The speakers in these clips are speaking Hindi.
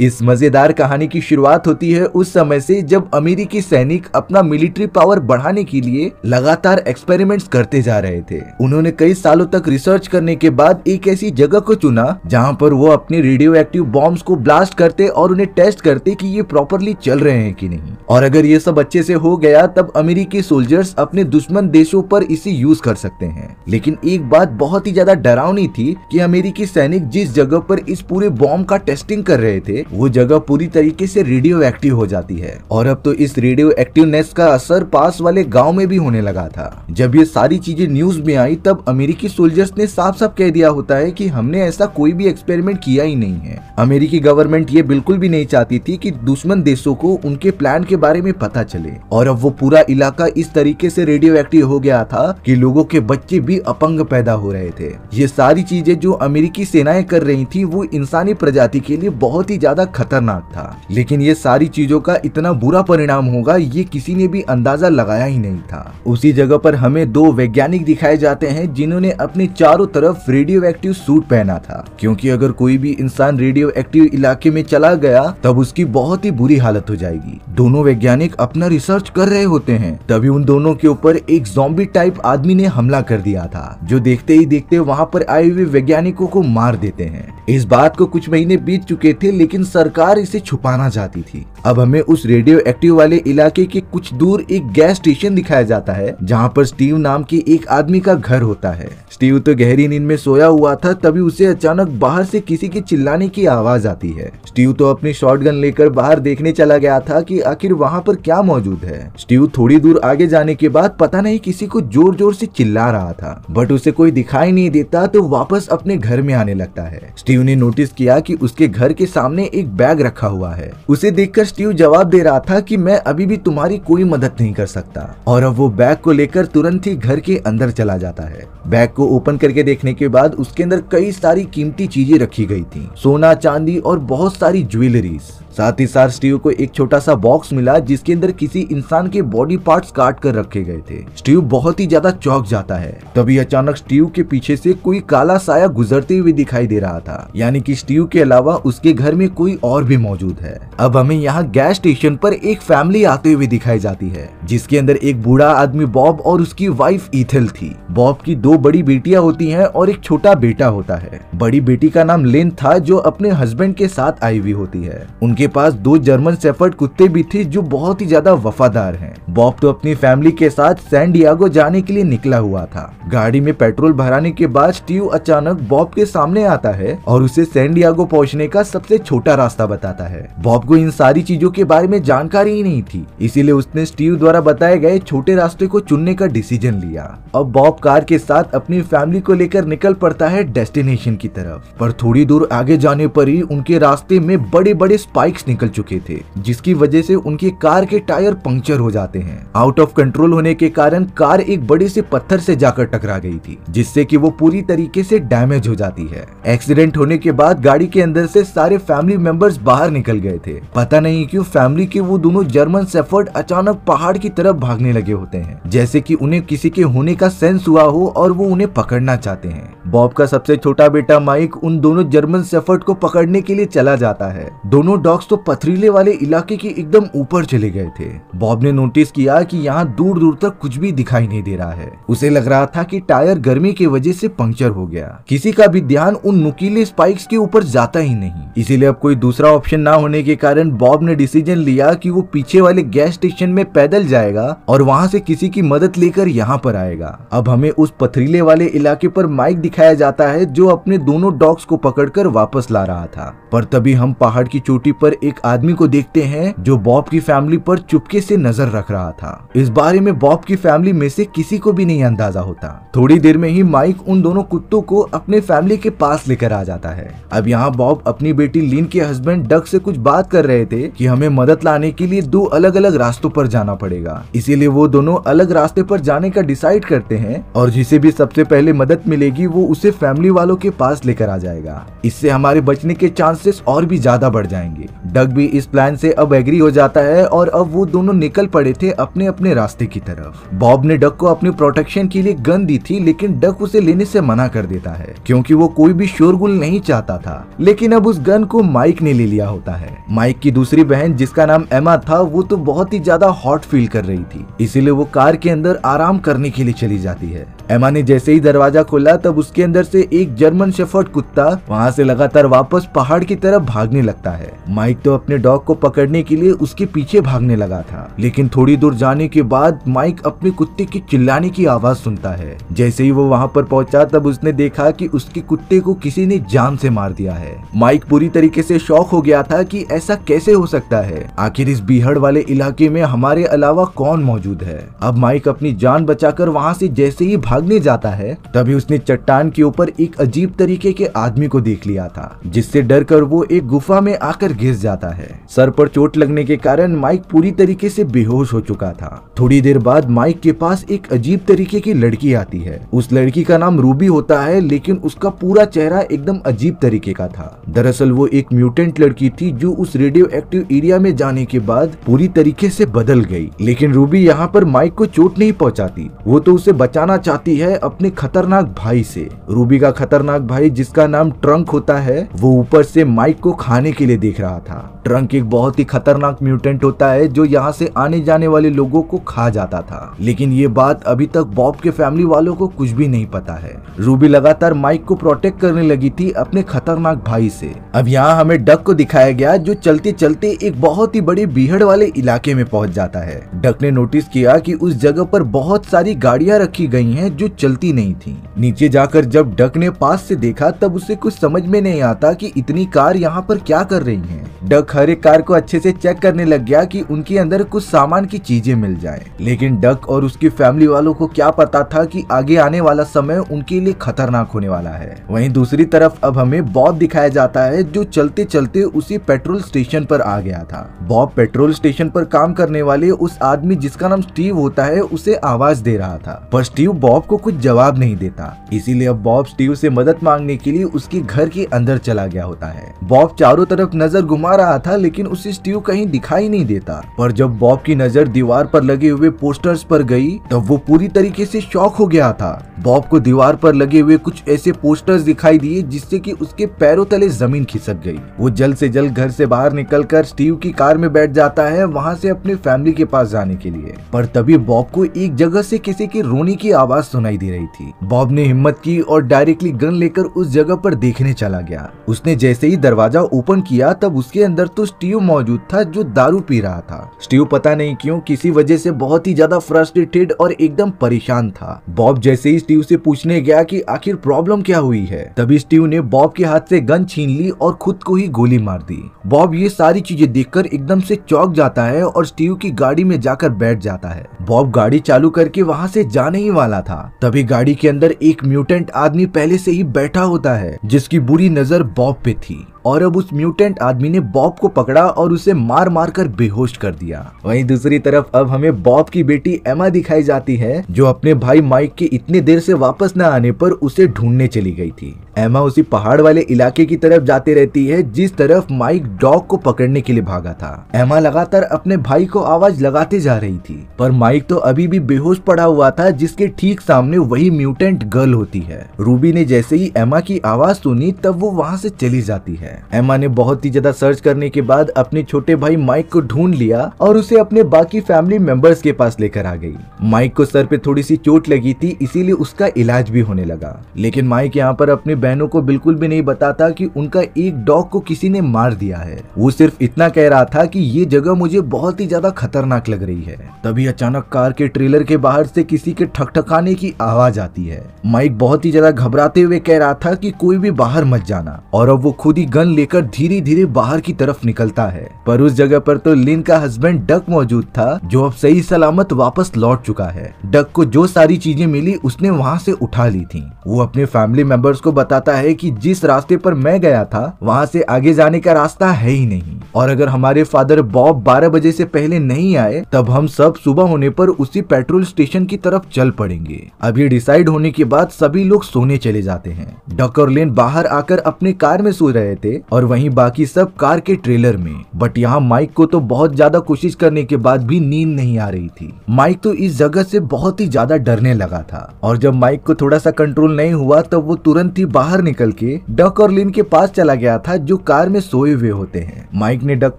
इस मजेदार कहानी की शुरुआत होती है उस समय से जब अमेरिकी सैनिक अपना मिलिट्री पावर बढ़ाने के लिए लगातार एक्सपेरिमेंट्स करते जा रहे थे उन्होंने कई सालों तक रिसर्च करने के बाद एक ऐसी जगह को चुना जहां पर वो अपने रेडियो एक्टिव बॉम्ब को ब्लास्ट करते और उन्हें टेस्ट करते की ये प्रॉपरली चल रहे हैं की नहीं और अगर ये सब अच्छे से हो गया तब अमेरिकी सोल्जर्स अपने दुश्मन देशों पर इसे यूज कर सकते हैं लेकिन एक बात बहुत ही ज्यादा डरावनी थी कि अमेरिकी सैनिक जिस जगह पर इस पूरे बॉम्ब का टेस्टिंग कर रहे थे वो जगह पूरी तरीके से रेडियो एक्टिव हो जाती है और अब तो इस रेडियो एक्टिवनेस का असर पास वाले गाँव में भी होने लगा था जब ये सारी चीजें न्यूज में आई तब अमेरिकी सोल्जर्स ने साफ साफ कह दिया होता है की हमने ऐसा कोई भी एक्सपेरिमेंट किया ही नहीं है अमेरिकी गवर्नमेंट ये बिल्कुल भी नहीं चाहती थी की दुश्मन देशों को उनके प्लान के बारे में पता चले और अब वो पूरा इलाका इस तरीके से रेडियो एक्टिव हो गया था कि लोगों के बच्चे भी अपंग पैदा हो रहे थे ये सारी चीजें जो अमेरिकी सेनाएं कर रही थी वो इंसानी प्रजाति के लिए बहुत ही ज्यादा ज्यादा खतरनाक था लेकिन ये सारी चीजों का इतना बुरा परिणाम होगा ये किसी ने भी अंदाजा लगाया ही नहीं था उसी जगह पर हमें दो वैज्ञानिक दिखाए जाते हैं जिन्होंने अपने चारों तरफ रेडियो एक्टिव सूट पहना था क्योंकि अगर कोई भी इंसान रेडियो एक्टिव इलाके में चला गया तब उसकी बहुत ही बुरी हालत हो जाएगी दोनों वैज्ञानिक अपना रिसर्च कर रहे होते हैं तभी उन दोनों के ऊपर एक जॉम्बी टाइप आदमी ने हमला कर दिया था जो देखते ही देखते वहाँ पर आए हुए वैज्ञानिकों को मार देते हैं इस बात को कुछ महीने बीत चुके थे लेकिन सरकार इसे छुपाना चाहती थी अब हमें उस रेडियो एक्टिव वाले इलाके के कुछ दूर एक गैस स्टेशन दिखाया जाता है जहाँ पर स्टीव नाम के एक आदमी का घर होता है स्टीव तो गहरी नींद में सोया हुआ था तभी उसे अचानक बाहर से किसी के चिल्लाने की आवाज आती है स्टीव तो अपनी शॉर्ट लेकर बाहर देखने चला गया था की आखिर वहाँ पर क्या मौजूद है स्टीव थोड़ी दूर आगे जाने के बाद पता नहीं किसी को जोर जोर से चिल्ला रहा था बट उसे कोई दिखाई नहीं देता तो वापस अपने घर में आने लगता है स्टीव ने नोटिस किया कि उसके घर के सामने एक बैग रखा हुआ है उसे देखकर स्टीव जवाब दे रहा था कि मैं अभी भी तुम्हारी कोई मदद नहीं कर सकता और अब वो बैग को लेकर तुरंत ही घर के अंदर चला जाता है बैग को ओपन करके देखने के बाद उसके अंदर कई सारी कीमती चीजें रखी गई थी सोना चांदी और बहुत सारी ज्वेलरीज साथ ही साथ स्टीव को एक छोटा सा बॉक्स मिला जिसके अंदर किसी इंसान के बॉडी पार्ट्स काट कर रखे गए थे स्टीव बहुत ही ज्यादा चौक जाता है तभी अचानक स्टीव के पीछे से कोई काला साया गुजरते हुए दिखाई दे रहा था यानी कि स्टीव के अलावा उसके घर में कोई और भी मौजूद है अब हमें यहाँ गैस स्टेशन पर एक फैमिली आते हुए दिखाई जाती है जिसके अंदर एक बूढ़ा आदमी बॉब और उसकी वाइफ इथल थी बॉब की दो बड़ी बेटी बेटियां होती हैं और एक छोटा बेटा होता है बड़ी बेटी का नाम लेन था जो अपने हस्बैंड के साथ आई हुई होती है उनके पास दो जर्मन सेफर्ड कुत्ते भी थे जो बहुत ही ज्यादा वफादार हैं। बॉब तो अपनी फैमिली के साथ सैन डियागो जाने के लिए निकला हुआ था गाड़ी में पेट्रोल भराने के बाद स्टीव अचानक बॉब के सामने आता है और उसे सैन डियागो पहुँचने का सबसे छोटा रास्ता बताता है बॉब को इन सारी चीजों के बारे में जानकारी ही नहीं थी इसीलिए उसने स्टीव द्वारा बताए गए छोटे रास्ते को चुनने का डिसीजन लिया अब बॉब कार के साथ अपनी फैमिली को लेकर निकल पड़ता है डेस्टिनेशन की तरफ पर थोड़ी दूर आगे जाने पर ही उनके रास्ते में बड़े बड़े स्पाइक्स निकल चुके थे जिसकी वजह से उनकी कार के टायर पंक्चर हो जाते हैं आउट ऑफ कंट्रोल होने के कारण कार एक बड़े से पत्थर से जाकर टकरा गई थी जिससे कि वो पूरी तरीके से डैमेज हो जाती है एक्सीडेंट होने के बाद गाड़ी के अंदर से सारे फैमिली मेंबर्स बाहर निकल गए थे पता नहीं क्यों फैमिली के वो दोनों जर्मन सेफर्ड अचानक पहाड़ की तरफ भागने लगे होते हैं जैसे कि उन्हें किसी के होने का सेंस हुआ हो और वो उन्हें पकड़ना चाहते हैं बॉब का सबसे छोटा बेटा माइक उन दोनों जर्मन सेफर्ट को पकड़ने के लिए चला जाता है दोनों डॉग्स तो पथरीले वाले इलाके के एकदम ऊपर चले गए थे बॉब ने नोटिस किया कि यहाँ दूर दूर तक कुछ भी दिखाई नहीं दे रहा है उसे लग रहा था कि टायर गर्मी की वजह से पंक्चर हो गया किसी का भी ध्यान उन नुकीले स्पाइक्स के ऊपर जाता ही नहीं इसीलिए अब कोई दूसरा ऑप्शन ना होने के कारण बॉब ने डिसीजन लिया कि वो पीछे वाले गैस स्टेशन में पैदल जाएगा और वहां से किसी की मदद लेकर यहाँ पर आएगा अब हमें उस पथरीले वाले इलाके पर माइक दिखाया जाता है जो अपने दोनों डॉग्स को पकड़कर वापस ला रहा था पर तभी हम पहाड़ की चोटी पर एक आदमी को देखते हैं जो बॉब की फैमिली पर चुपके से नजर रख रहा था इस बारे में बॉब की फैमिली में से किसी को भी नहीं अंदाजा होता थोड़ी देर में ही माइक उन दोनों कुत्तों को अपने फैमिली के पास लेकर आ जाता है अब यहाँ बॉब अपनी बेटी बेटी लीन के हस्बैंड डक से कुछ बात कर रहे थे कि हमें मदद लाने के लिए दो अलग अलग रास्तों पर जाना पड़ेगा इसीलिए वो दोनों अलग रास्ते पर जाने का डिसाइड करते हैं और जिसे भी सबसे पहले मदद मिलेगी वो उसे फैमिली वालों के पास लेकर आ जाएगा इससे हमारे बचने के चांसेस और भी ज्यादा बढ़ जाएंगे डग भी इस प्लान से अब एग्री हो जाता है और अब वो दोनों निकल पड़े थे अपने अपने रास्ते की तरफ बॉब ने डग को अपने प्रोटेक्शन के लिए गन दी थी लेकिन डग उसे लेने से मना कर देता है क्योंकि वो कोई भी शोरगुल नहीं चाहता था लेकिन अब उस गन को माइक ने ले लिया होता है माइक की दूसरी बहन जिसका नाम एमा था वो तो बहुत ही ज्यादा हॉट फील कर रही थी इसीलिए वो कार के अंदर आराम करने के लिए चली जाती है एमा ने जैसे ही दरवाजा खोला तब उसके अंदर से एक जर्मन शेफर्ड कुत्ता वहाँ से लगातार वापस पहाड़ की तरफ भागने लगता है माइक तो अपने डॉग को पकड़ने के लिए उसके पीछे भागने लगा था लेकिन थोड़ी दूर जाने के बाद माइक अपने कुत्ते की चिल्लाने की आवाज सुनता है जैसे ही वो वहाँ पर पहुंचा तब उसने देखा कि उसके कुत्ते को किसी ने जान से मार दिया है माइक बुरी तरीके से शौक हो गया था कि ऐसा कैसे हो सकता है आखिर इस बीहड़ वाले इलाके में हमारे अलावा कौन मौजूद है अब माइक अपनी जान बचाकर वहां से जैसे ही भागने जाता है तभी उसने चट्टान के ऊपर एक अजीब तरीके के आदमी को देख लिया था जिससे डर कर वो एक गुफा में आकर घिस जाता है सर पर चोट लगने के कारण माइक पूरी तरीके से बेहोश हो चुका था थोड़ी देर बाद माइक के पास एक अजीब तरीके की लड़की आती है उस लड़की का नाम रूबी होता है लेकिन उसका पूरा चेहरा एकदम अजीब तरीके का था दरअसल दरअसल वो एक म्यूटेंट लड़की थी जो उस रेडियो एक्टिव एरिया में जाने के बाद पूरी तरीके से बदल गई लेकिन रूबी यहाँ पर माइक को चोट नहीं पहुँचाती वो तो उसे बचाना चाहती है अपने खतरनाक भाई से रूबी का खतरनाक भाई जिसका नाम ट्रंक होता है वो ऊपर से माइक को खाने के लिए देख रहा था ट्रंक एक बहुत ही खतरनाक म्यूटेंट होता है जो यहाँ से आने जाने वाले लोगों को खा जाता था लेकिन ये बात अभी तक बॉब के फैमिली वालों को कुछ भी नहीं पता है रूबी लगातार माइक को प्रोटेक्ट करने लगी थी अपने खतरनाक भाई से अब यहाँ हमें डक को दिखाया गया जो चलते चलते एक बहुत ही बड़े बीहड़ वाले इलाके में पहुंच जाता है डक ने नोटिस किया कि उस जगह पर बहुत सारी गाड़ियाँ रखी गई हैं जो चलती नहीं थी नीचे जाकर जब डक ने पास से देखा तब उसे कुछ समझ में नहीं आता कि इतनी कार यहाँ पर क्या कर रही है डक हर एक कार को अच्छे से चेक करने लग गया कि उनके अंदर कुछ सामान की चीजें मिल जाए लेकिन डक और उसकी फैमिली वालों को क्या पता था कि आगे आने वाला समय उनके लिए खतरनाक होने वाला है वहीं दूसरी तरफ अब हमें बॉब दिखाया जाता है बॉब जो चलते चलते उसी पेट्रोल स्टेशन पर आ गया था बॉब पेट्रोल स्टेशन पर काम करने वाले उस आदमी जिसका नाम स्टीव होता है उसे आवाज दे रहा था पर स्टीव बॉब को कुछ जवाब नहीं देता इसीलिए अब बॉब स्टीव से मदद मांगने के लिए उसके घर के अंदर चला गया होता है बॉब चारों तरफ नजर घुमा रहा था लेकिन उसे स्टीव कहीं दिखाई नहीं देता पर जब बॉब की नजर दीवार पर लगे हुए पोस्टर्स पर गई तब तो वो पूरी तरीके से शॉक हो गया था बॉब को दीवार पर लगे हुए कुछ ऐसे पोस्टर्स दिखाई दिए जिससे कि उसके पैरों तले जमीन खिल खिसक गई वो जल्द से जल्द घर से बाहर निकलकर स्टीव की कार में बैठ जाता है वहाँ से अपने फैमिली के पास जाने के लिए पर तभी बॉब को एक जगह से किसी की रोने की आवाज सुनाई दे रही थी बॉब ने हिम्मत की और डायरेक्टली गन लेकर उस जगह पर देखने चला गया उसने जैसे ही दरवाजा ओपन किया तब उसके अंदर तो स्टीव मौजूद था जो दारू पी रहा था स्टीव पता नहीं क्यों किसी वजह से बहुत ही ज्यादा फ्रस्ट्रेटेड और एकदम परेशान था बॉब जैसे ही स्टीव से पूछने गया कि आखिर प्रॉब्लम क्या हुई है तभी स्टीव ने बॉब के हाथ से गन छीन ली और और खुद को ही गोली मार दी बॉब ये सारी चीजें देखकर एकदम से चौक जाता है और स्टीव की गाड़ी में जाकर बैठ जाता है बॉब गाड़ी चालू करके वहाँ से जाने ही वाला था तभी गाड़ी के अंदर एक म्यूटेंट आदमी पहले से ही बैठा होता है जिसकी बुरी नजर बॉब पे थी और अब उस म्यूटेंट आदमी ने बॉब को पकड़ा और उसे मार मार कर बेहोश कर दिया वहीं दूसरी तरफ अब हमें बॉब की बेटी एमा दिखाई जाती है जो अपने भाई माइक के इतने देर से वापस न आने पर उसे ढूंढने चली गई थी एमा उसी पहाड़ वाले इलाके की तरफ जाती रहती है जिस तरफ माइक डॉग को पकड़ने के लिए भागा था एमा लगातार अपने भाई को आवाज लगाते जा रही थी पर माइक तो अभी भी बेहोश पड़ा हुआ था जिसके ठीक सामने वही म्यूटेंट गर्ल होती है रूबी ने जैसे ही एमा की आवाज सुनी तब वो वहाँ से चली जाती है एमा ने बहुत ही ज्यादा सर्च करने के बाद अपने छोटे भाई माइक को ढूंढ लिया और उसे अपने बाकी फैमिली मेंबर्स के पास लेकर आ गई माइक को सर पे थोड़ी सी चोट लगी थी इसीलिए उसका इलाज भी होने लगा लेकिन माइक यहाँ पर अपनी बहनों को बिल्कुल भी नहीं बताता की उनका एक डॉग को किसी ने मार दिया है वो सिर्फ इतना कह रहा था की ये जगह मुझे बहुत ही ज्यादा खतरनाक लग रही है तभी अचानक कार के ट्रेलर के बाहर से किसी के ठकठकाने की आवाज आती है माइक बहुत ही ज्यादा घबराते हुए कह रहा था कि कोई भी बाहर मत जाना और अब वो खुद ही गन लेकर धीरे धीरे बाहर की तरफ निकलता है पर उस जगह पर तो लिन का हस्बैंड डक मौजूद था जो अब सही सलामत वापस लौट चुका है डक को जो सारी चीजें मिली उसने वहाँ से उठा ली थी वो अपने फैमिली मेंबर्स को बताता है कि जिस रास्ते पर मैं गया था वहाँ से आगे जाने का रास्ता है ही नहीं और अगर हमारे फादर बॉब बारह बजे से पहले नहीं आए तब हम सब सुबह होने पर उसी पेट्रोल स्टेशन की तरफ चल पड़ेंगे अब ये डिसाइड होने के बाद सभी लोग सोने चले जाते हैं डक और लेन बाहर आकर अपने कार में सो रहे थे थे और वहीं बाकी सब कार के ट्रेलर में बट यहाँ माइक को तो बहुत ज्यादा कोशिश करने के बाद भी नींद नहीं आ रही थी माइक तो इस जगह से बहुत ही ज्यादा डरने लगा था और जब माइक को थोड़ा सा कंट्रोल नहीं हुआ तब वो तुरंत ही बाहर निकल के डक और लिन के पास चला गया था जो कार में सोए हुए होते हैं माइक ने डक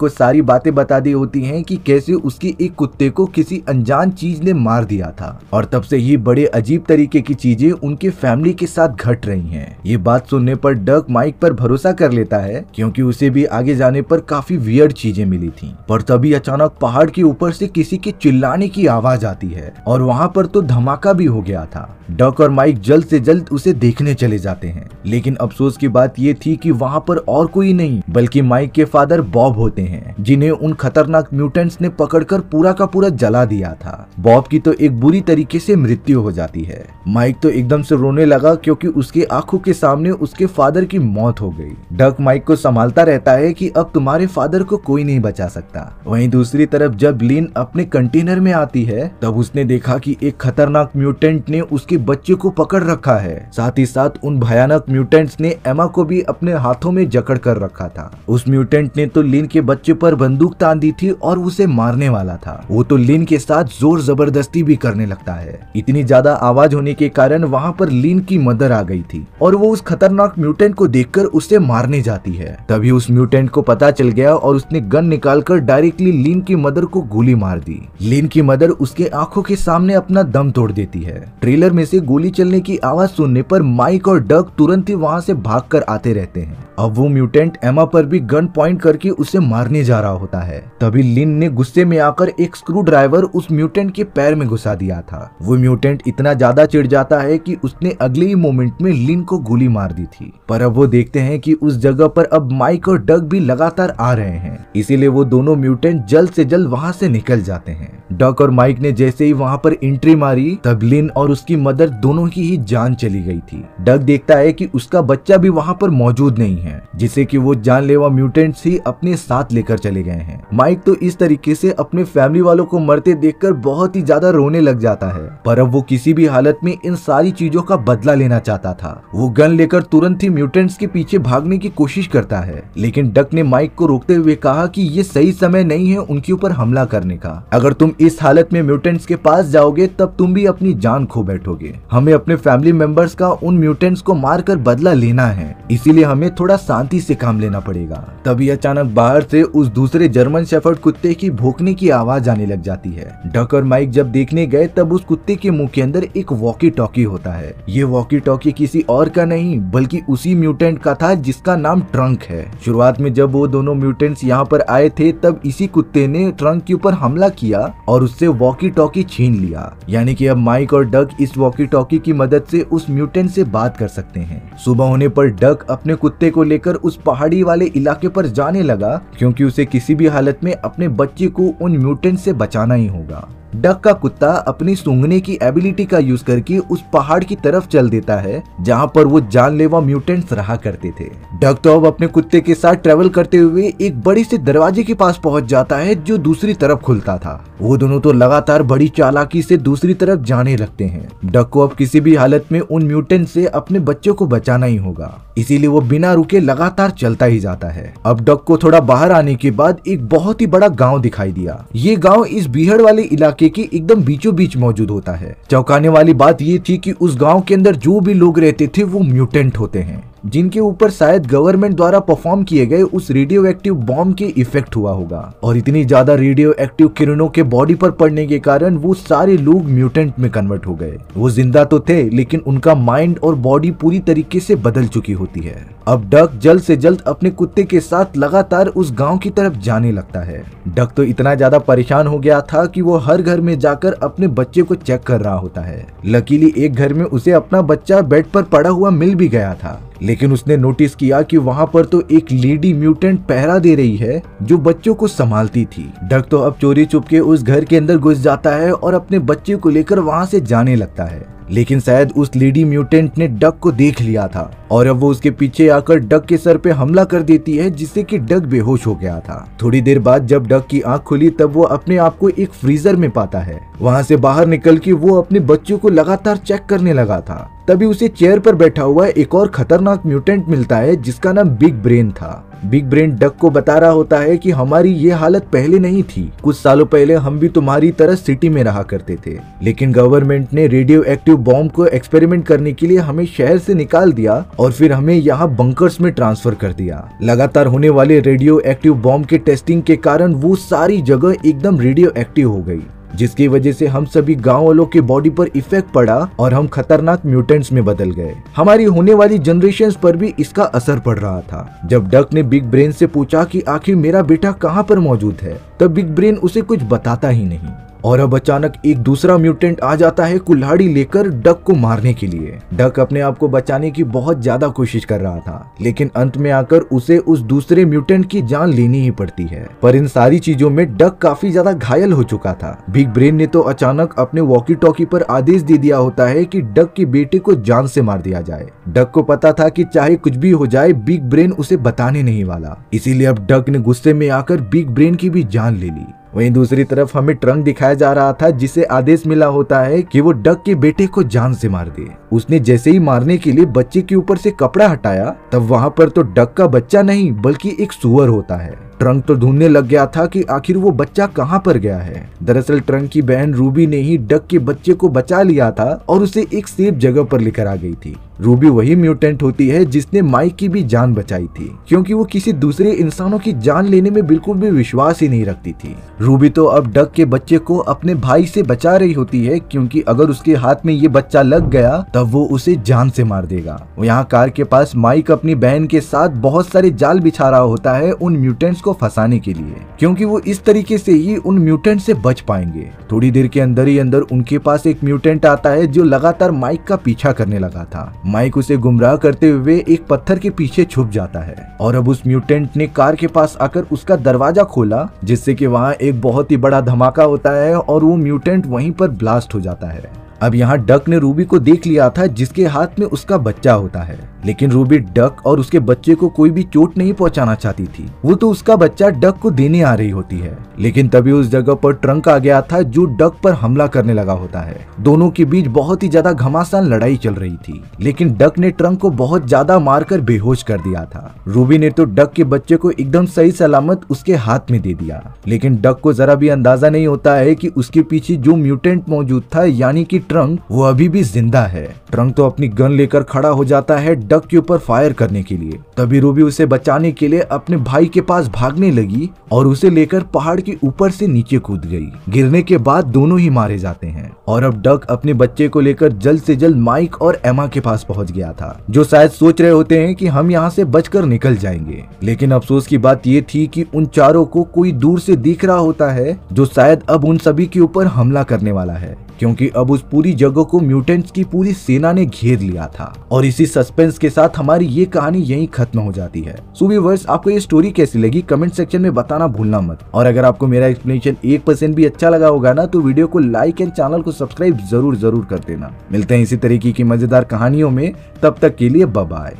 को सारी बातें बता दी होती है की कैसे उसके एक कुत्ते को किसी अनजान चीज ने मार दिया था और तब से ही बड़े अजीब तरीके की चीजें उनके फैमिली के साथ घट रही है ये बात सुनने पर डक माइक पर भरोसा कर लेता सकता है क्योंकि उसे भी आगे जाने पर काफी वियर्ड चीजें मिली थी पर तभी अचानक पहाड़ के ऊपर से किसी के चिल्लाने की आवाज आती है और वहाँ पर तो धमाका भी हो गया था डक और माइक जल्द से जल्द उसे देखने चले जाते हैं लेकिन अफसोस की बात ये थी कि वहाँ पर और कोई नहीं बल्कि माइक के फादर बॉब होते हैं जिन्हें उन खतरनाक म्यूटेंट्स ने पकड़कर पूरा का पूरा जला दिया था बॉब की तो एक बुरी तरीके से मृत्यु हो जाती है माइक तो एकदम से रोने लगा क्योंकि उसके आंखों के सामने उसके फादर की मौत हो गई डक माइक को संभालता रहता है कि अब तुम्हारे फादर को कोई नहीं बचा सकता वहीं दूसरी तरफ जब लीन अपने कंटेनर में आती है तब उसने देखा कि एक खतरनाक म्यूटेंट ने उसके बच्चे को पकड़ रखा है साथ ही साथ उन भयानक म्यूटेंट्स ने एमा को भी अपने हाथों में जकड़ कर रखा था उस म्यूटेंट ने तो लीन के बच्चे पर बंदूक तान दी थी और उसे मारने वाला था वो तो लीन के साथ जोर जबरदस्ती भी करने लगता है इतनी ज्यादा आवाज होने के कारण वहाँ पर लीन की मदर आ गई थी और वो उस खतरनाक म्यूटेंट को देखकर उसे मारने जा जाती है तभी उस म्यूटेंट को पता चल गया और उसने गन निकालकर डायरेक्टली लिन की मदर को गोली मार दी लिन की मदर उसके आंखों के सामने अपना दम तोड़ देती है ट्रेलर में से गोली चलने की आवाज सुनने पर माइक और डग तुरंत ही वहां से भागकर आते रहते हैं अब वो म्यूटेंट एमा पर भी गन पॉइंट करके उसे मारने जा रहा होता है तभी लिन ने गुस्से में आकर एक स्क्रू ड्राइवर उस म्यूटेंट के पैर में घुसा दिया था वो म्यूटेंट इतना ज्यादा चिढ़ जाता है कि उसने अगले ही मोमेंट में लिन को गोली मार दी थी पर अब वो देखते हैं कि उस जगह जगह पर अब माइक और डग भी लगातार आ रहे हैं इसीलिए वो दोनों म्यूटेंट जल्द से जल्द वहाँ से निकल जाते हैं डग और माइक ने जैसे ही वहाँ पर एंट्री मारी तब लिन और उसकी मदर दोनों की ही जान चली गई थी डग देखता है कि उसका बच्चा भी वहाँ पर मौजूद नहीं है जिसे कि वो जानलेवा म्यूटेंट्स ही अपने साथ लेकर चले गए हैं माइक तो इस तरीके से अपने फैमिली वालों को मरते देख बहुत ही ज्यादा रोने लग जाता है पर अब वो किसी भी हालत में इन सारी चीजों का बदला लेना चाहता था वो गन लेकर तुरंत ही म्यूटेंट्स के पीछे भागने की कोशिश कोशिश करता है लेकिन डक ने माइक को रोकते हुए कहा कि ये सही समय नहीं है उनके ऊपर हमला करने का अगर तुम इस हालत में म्यूटेंट्स के पास जाओगे तब तुम भी अपनी जान खो बैठोगे हमें अपने फैमिली मेंबर्स का उन म्यूटेंट्स को कर बदला लेना है इसीलिए हमें थोड़ा शांति से काम लेना पड़ेगा तभी अचानक बाहर से उस दूसरे जर्मन शेफर्ड कुत्ते की भोंकने की आवाज आने लग जाती है डक और माइक जब देखने गए तब उस कुत्ते के मुंह के अंदर एक वॉकी टॉकी होता है ये वॉकी टॉकी किसी और का नहीं बल्कि उसी म्यूटेंट का था जिसका नाम ट्रंक है शुरुआत में जब वो दोनों म्यूटेंट्स यहाँ पर आए थे तब इसी कुत्ते ने ट्रंक के ऊपर हमला किया और उससे वॉकी टॉकी छीन लिया यानी कि अब माइक और डग इस वॉकी टॉकी की मदद से उस म्यूटेंट से बात कर सकते हैं सुबह होने पर डक अपने कुत्ते को लेकर उस पहाड़ी वाले इलाके पर जाने लगा क्योंकि उसे किसी भी हालत में अपने बच्चे को उन म्यूटेंट से बचाना ही होगा डक का कुत्ता अपनी सूंघने की एबिलिटी का यूज करके उस पहाड़ की तरफ चल देता है जहाँ पर वो जानलेवा म्यूटेंट्स रहा करते थे डक तो अब अपने कुत्ते के साथ ट्रेवल करते हुए एक बड़े से दरवाजे के पास पहुँच जाता है जो दूसरी तरफ खुलता था वो दोनों तो लगातार बड़ी चालाकी से दूसरी तरफ जाने लगते है डक को अब किसी भी हालत में उन म्यूटेंट से अपने बच्चों को बचाना ही होगा इसीलिए वो बिना रुके लगातार चलता ही जाता है अब डक को थोड़ा बाहर आने के बाद एक बहुत ही बड़ा गाँव दिखाई दिया ये गाँव इस बीहड़ वाले इलाके इलाके के एकदम बीचों बीच मौजूद होता है चौंकाने वाली बात ये थी कि उस गांव के अंदर जो भी लोग रहते थे वो म्यूटेंट होते हैं जिनके ऊपर शायद गवर्नमेंट द्वारा परफॉर्म किए गए उस रेडियो एक्टिव बॉम्ब के इफेक्ट हुआ होगा और इतनी ज्यादा रेडियो एक्टिव किरणों के बॉडी पर पड़ने के कारण वो सारे लोग म्यूटेंट में कन्वर्ट हो गए वो जिंदा तो थे लेकिन उनका माइंड और बॉडी पूरी तरीके से बदल चुकी होती है अब डक जल्द से जल्द अपने कुत्ते के साथ लगातार उस गांव की तरफ जाने लगता है डक तो इतना ज्यादा परेशान हो गया था कि वो हर घर में जाकर अपने बच्चे को चेक कर रहा होता है लकीली एक घर में उसे अपना बच्चा बेड पर पड़ा हुआ मिल भी गया था लेकिन उसने नोटिस किया कि वहाँ पर तो एक लेडी म्यूटेंट पहरा दे रही है जो बच्चों को संभालती थी डक तो अब चोरी चुपके उस घर के अंदर घुस जाता है और अपने बच्चे को लेकर वहाँ से जाने लगता है लेकिन शायद उस लेडी म्यूटेंट ने डक को देख लिया था और अब वो उसके पीछे आकर डक के सर पे हमला कर देती है जिससे कि डक बेहोश हो गया था थोड़ी देर बाद जब डक की आंख खुली तब वो अपने आप को एक फ्रीजर में पाता है वहाँ से बाहर निकल के वो अपने बच्चों को लगातार चेक करने लगा था तभी उसे चेयर पर बैठा हुआ एक और खतरनाक म्यूटेंट मिलता है जिसका नाम बिग ब्रेन था बिग ब्रेन डक को बता रहा होता है कि हमारी ये हालत पहले नहीं थी कुछ सालों पहले हम भी तुम्हारी तरह सिटी में रहा करते थे लेकिन गवर्नमेंट ने रेडियो एक्टिव बॉम्ब को एक्सपेरिमेंट करने के लिए हमें शहर से निकाल दिया और फिर हमें यहाँ बंकर्स में ट्रांसफर कर दिया लगातार होने वाले रेडियो एक्टिव बॉम्ब के टेस्टिंग के कारण वो सारी जगह एकदम रेडियो एक्टिव हो गई जिसकी वजह से हम सभी गांव वालों के बॉडी पर इफेक्ट पड़ा और हम खतरनाक म्यूटेंट्स में बदल गए हमारी होने वाली जनरेशन पर भी इसका असर पड़ रहा था जब डक ने बिग ब्रेन से पूछा कि आखिर मेरा बेटा कहाँ पर मौजूद है तब बिग ब्रेन उसे कुछ बताता ही नहीं और अब अचानक एक दूसरा म्यूटेंट आ जाता है कुल्हाड़ी लेकर डक को मारने के लिए डक अपने आप को बचाने की बहुत ज्यादा कोशिश कर रहा था लेकिन अंत में आकर उसे उस दूसरे म्यूटेंट की जान लेनी ही पड़ती है पर इन सारी चीजों में डक काफी ज्यादा घायल हो चुका था बिग ब्रेन ने तो अचानक अपने वॉकी टॉकी पर आदेश दे दिया होता है की डक के बेटे को जान से मार दिया जाए डक को पता था की चाहे कुछ भी हो जाए बिग ब्रेन उसे बताने नहीं वाला इसीलिए अब डक ने गुस्से में आकर बिग ब्रेन की भी जान ले ली वहीं दूसरी तरफ हमें ट्रंक दिखाया जा रहा था जिसे आदेश मिला होता है कि वो डक के बेटे को जान से मार दे उसने जैसे ही मारने के लिए बच्चे के ऊपर से कपड़ा हटाया तब वहाँ पर तो डक का बच्चा नहीं बल्कि एक सुअर होता है ट्रंक तो ढूंढने लग गया था कि आखिर वो बच्चा कहाँ पर गया है दरअसल ट्रंक की बहन रूबी ने ही डक के बच्चे को बचा लिया था और उसे एक सेफ जगह पर लेकर आ गई थी रूबी वही म्यूटेंट होती है जिसने माइक की भी जान बचाई थी क्योंकि वो किसी दूसरे इंसानों की जान लेने में बिल्कुल भी विश्वास ही नहीं रखती थी रूबी तो अब डक के बच्चे को अपने भाई से बचा रही होती है क्योंकि अगर उसके हाथ में ये बच्चा लग गया तब वो उसे जान से मार देगा यहाँ कार के पास माइक अपनी बहन के साथ बहुत सारे जाल बिछा रहा होता है उन म्यूटेंट्स को फंसाने के लिए क्योंकि वो इस तरीके से ही उन म्यूटेंट से बच पाएंगे थोड़ी देर के अंदर ही अंदर उनके पास एक म्यूटेंट आता है जो लगातार माइक का पीछा करने लगा था माइक उसे गुमराह करते हुए एक पत्थर के पीछे छुप जाता है और अब उस म्यूटेंट ने कार के पास आकर उसका दरवाजा खोला जिससे की वहाँ एक बहुत ही बड़ा धमाका होता है और वो म्यूटेंट वहीं पर ब्लास्ट हो जाता है अब यहाँ डक ने रूबी को देख लिया था जिसके हाथ में उसका बच्चा होता है लेकिन रूबी डक और उसके बच्चे को कोई भी चोट नहीं पहुंचाना चाहती थी वो तो उसका बच्चा डक को देने आ रही होती है लेकिन तभी उस जगह पर ट्रंक आ गया था जो डक पर हमला करने लगा होता है दोनों के बीच बहुत ही ज्यादा घमासान लड़ाई चल रही थी लेकिन डक ने ट्रंक को बहुत ज्यादा मारकर बेहोश कर दिया था रूबी ने तो डक के बच्चे को एकदम सही सलामत उसके हाथ में दे दिया लेकिन डक को जरा भी अंदाजा नहीं होता है की उसके पीछे जो म्यूटेंट मौजूद था यानी की ट्रंक वो अभी भी जिंदा है ट्रंक तो अपनी गन लेकर खड़ा हो जाता है डक के ऊपर फायर करने के लिए तभी रूबी उसे बचाने के लिए अपने भाई के पास भागने लगी और उसे लेकर पहाड़ के ऊपर से नीचे कूद गई गिरने के बाद दोनों ही मारे जाते हैं और अब डक अपने बच्चे को लेकर जल्द से जल्द माइक और एमा के पास पहुंच गया था जो शायद सोच रहे होते हैं कि हम यहाँ से बचकर निकल जाएंगे लेकिन अफसोस की बात ये थी कि उन चारों को कोई दूर से दिख रहा होता है जो शायद अब उन सभी के ऊपर हमला करने वाला है क्योंकि अब उस पूरी जगह को म्यूटेंट्स की पूरी सेना ने घेर लिया था और इसी सस्पेंस के साथ हमारी ये कहानी यही खत्म हो जाती है सुबीवर्स आपको ये स्टोरी कैसी लगी कमेंट सेक्शन में बताना भूलना मत और अगर आपको मेरा एक्सप्लेनेशन एक परसेंट भी अच्छा लगा होगा ना तो वीडियो को लाइक एंड चैनल को सब्सक्राइब जरूर जरूर कर देना मिलते हैं इसी तरीके की मजेदार कहानियों में तब तक के लिए बाय